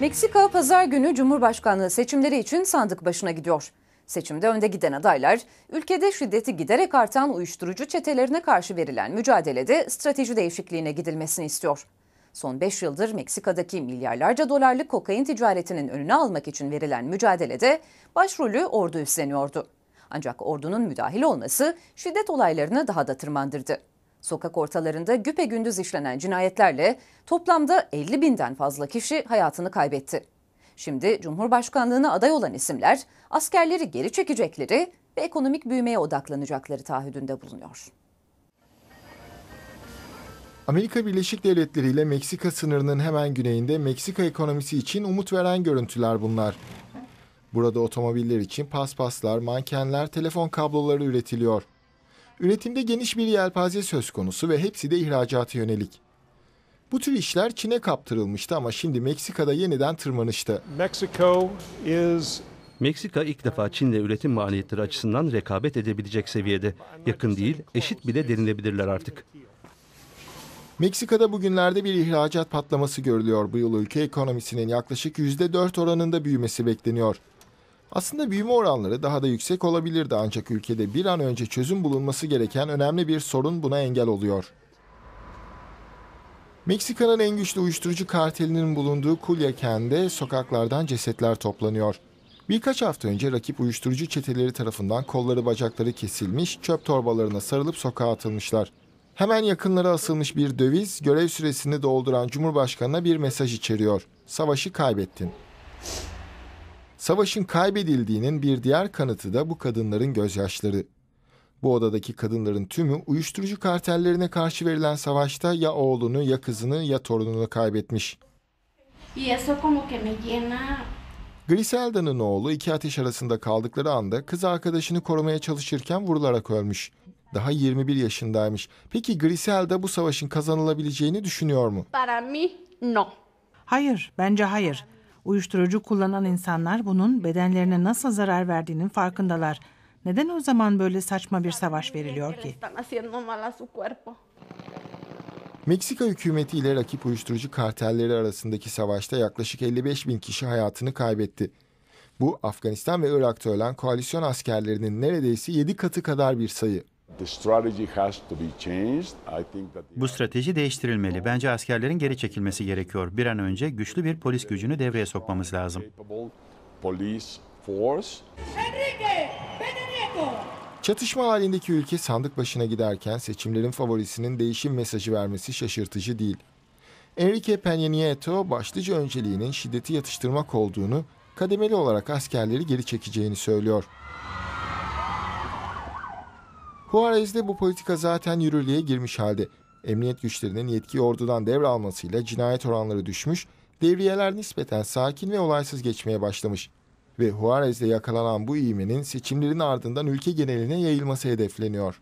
Meksika pazar günü Cumhurbaşkanlığı seçimleri için sandık başına gidiyor. Seçimde önde giden adaylar, ülkede şiddeti giderek artan uyuşturucu çetelerine karşı verilen mücadelede strateji değişikliğine gidilmesini istiyor. Son 5 yıldır Meksika'daki milyarlarca dolarlık kokain ticaretinin önüne almak için verilen mücadelede başrolü ordu üstleniyordu. Ancak ordunun müdahil olması şiddet olaylarını daha da tırmandırdı. Sokak ortalarında güpe gündüz işlenen cinayetlerle toplamda 50 binden fazla kişi hayatını kaybetti. Şimdi Cumhurbaşkanlığına aday olan isimler askerleri geri çekecekleri ve ekonomik büyümeye odaklanacakları taahhüdünde bulunuyor. Amerika Birleşik Devletleri ile Meksika sınırının hemen güneyinde Meksika ekonomisi için umut veren görüntüler bunlar. Burada otomobiller için paspaslar, mankenler, telefon kabloları üretiliyor. Üretimde geniş bir yelpaze söz konusu ve hepsi de ihracata yönelik. Bu tür işler Çin'e kaptırılmıştı ama şimdi Meksika'da yeniden tırmanışta. Meksika ilk defa Çin'le üretim maliyetleri açısından rekabet edebilecek seviyede. Yakın değil, eşit bile denilebilirler artık. Meksika'da bugünlerde bir ihracat patlaması görülüyor. Bu yıl ülke ekonomisinin yaklaşık %4 oranında büyümesi bekleniyor. Aslında büyüme oranları daha da yüksek olabilirdi ancak ülkede bir an önce çözüm bulunması gereken önemli bir sorun buna engel oluyor. Meksika'nın en güçlü uyuşturucu kartelinin bulunduğu Culiacan'de sokaklardan cesetler toplanıyor. Birkaç hafta önce rakip uyuşturucu çeteleri tarafından kolları bacakları kesilmiş, çöp torbalarına sarılıp sokağa atılmışlar. Hemen yakınlara asılmış bir döviz görev süresini dolduran Cumhurbaşkanı'na bir mesaj içeriyor. Savaşı kaybettin. Savaşın kaybedildiğinin bir diğer kanıtı da bu kadınların gözyaşları. Bu odadaki kadınların tümü uyuşturucu kartellerine karşı verilen savaşta ya oğlunu ya kızını ya torununu kaybetmiş. Griselda'nın oğlu iki ateş arasında kaldıkları anda kız arkadaşını korumaya çalışırken vurularak ölmüş. Daha 21 yaşındaymış. Peki Griselda bu savaşın kazanılabileceğini düşünüyor mu? Hayır, bence hayır. Uyuşturucu kullanan insanlar bunun bedenlerine nasıl zarar verdiğinin farkındalar. Neden o zaman böyle saçma bir savaş veriliyor ki? Meksika hükümeti ile rakip uyuşturucu kartelleri arasındaki savaşta yaklaşık 55 bin kişi hayatını kaybetti. Bu Afganistan ve Irak'ta ölen koalisyon askerlerinin neredeyse 7 katı kadar bir sayı. Bu strateji değiştirilmeli. Bence askerlerin geri çekilmesi gerekiyor. Bir an önce güçlü bir polis gücünü devreye sokmamız lazım. Çatışma halindeki ülke sandık başına giderken seçimlerin favorisinin değişim mesajı vermesi şaşırtıcı değil. Enrique Peña Nieto başlıca önceliğinin şiddeti yatıştırmak olduğunu, kademeli olarak askerleri geri çekeceğini söylüyor. Juarez'de bu politika zaten yürürlüğe girmiş halde. Emniyet güçlerinin yetki ordudan devralmasıyla cinayet oranları düşmüş, devriyeler nispeten sakin ve olaysız geçmeye başlamış. Ve Juarez'de yakalanan bu iğmenin seçimlerin ardından ülke geneline yayılması hedefleniyor.